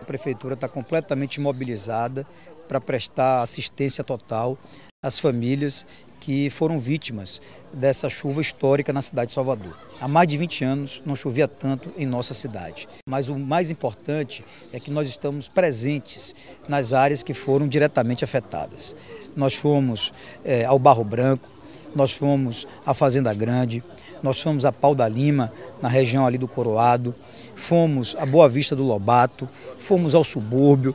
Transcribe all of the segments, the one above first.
A prefeitura está completamente mobilizada para prestar assistência total às famílias que foram vítimas dessa chuva histórica na cidade de Salvador. Há mais de 20 anos não chovia tanto em nossa cidade. Mas o mais importante é que nós estamos presentes nas áreas que foram diretamente afetadas. Nós fomos é, ao Barro Branco, nós fomos à Fazenda Grande, nós fomos a Pau da Lima, na região ali do Coroado, fomos à Boa Vista do Lobato, fomos ao subúrbio,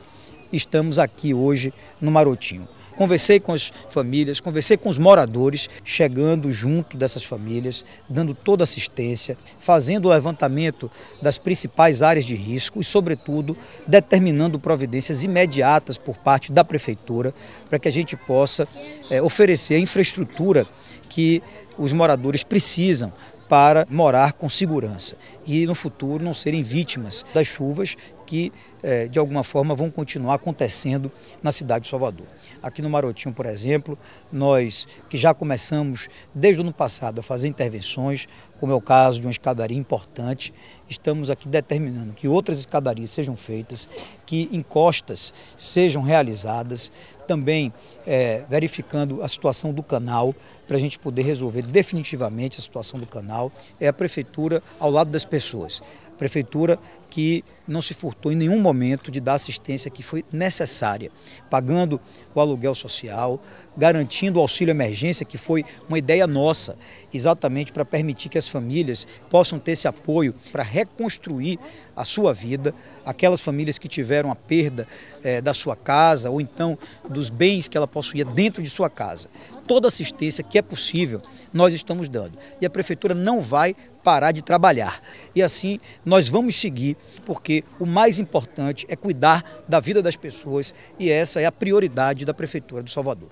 estamos aqui hoje no Marotinho. Conversei com as famílias, conversei com os moradores, chegando junto dessas famílias, dando toda assistência, fazendo o levantamento das principais áreas de risco e, sobretudo, determinando providências imediatas por parte da Prefeitura para que a gente possa é, oferecer a infraestrutura que os moradores precisam para morar com segurança e no futuro não serem vítimas das chuvas que, é, de alguma forma, vão continuar acontecendo na cidade de Salvador. Aqui no Marotinho, por exemplo, nós que já começamos desde o ano passado a fazer intervenções, como é o caso de uma escadaria importante, estamos aqui determinando que outras escadarias sejam feitas, que encostas sejam realizadas, também é, verificando a situação do canal, para a gente poder resolver definitivamente a situação do canal, é a prefeitura ao lado das pessoas prefeitura que não se furtou em nenhum momento de dar assistência que foi necessária, pagando o aluguel social, garantindo o auxílio emergência, que foi uma ideia nossa, exatamente para permitir que as famílias possam ter esse apoio para reconstruir a sua vida, aquelas famílias que tiveram a perda é, da sua casa ou então dos bens que ela possuía dentro de sua casa. Toda assistência que é possível, nós estamos dando. E a prefeitura não vai parar de trabalhar. E assim nós vamos seguir, porque o mais importante é cuidar da vida das pessoas e essa é a prioridade da Prefeitura do Salvador.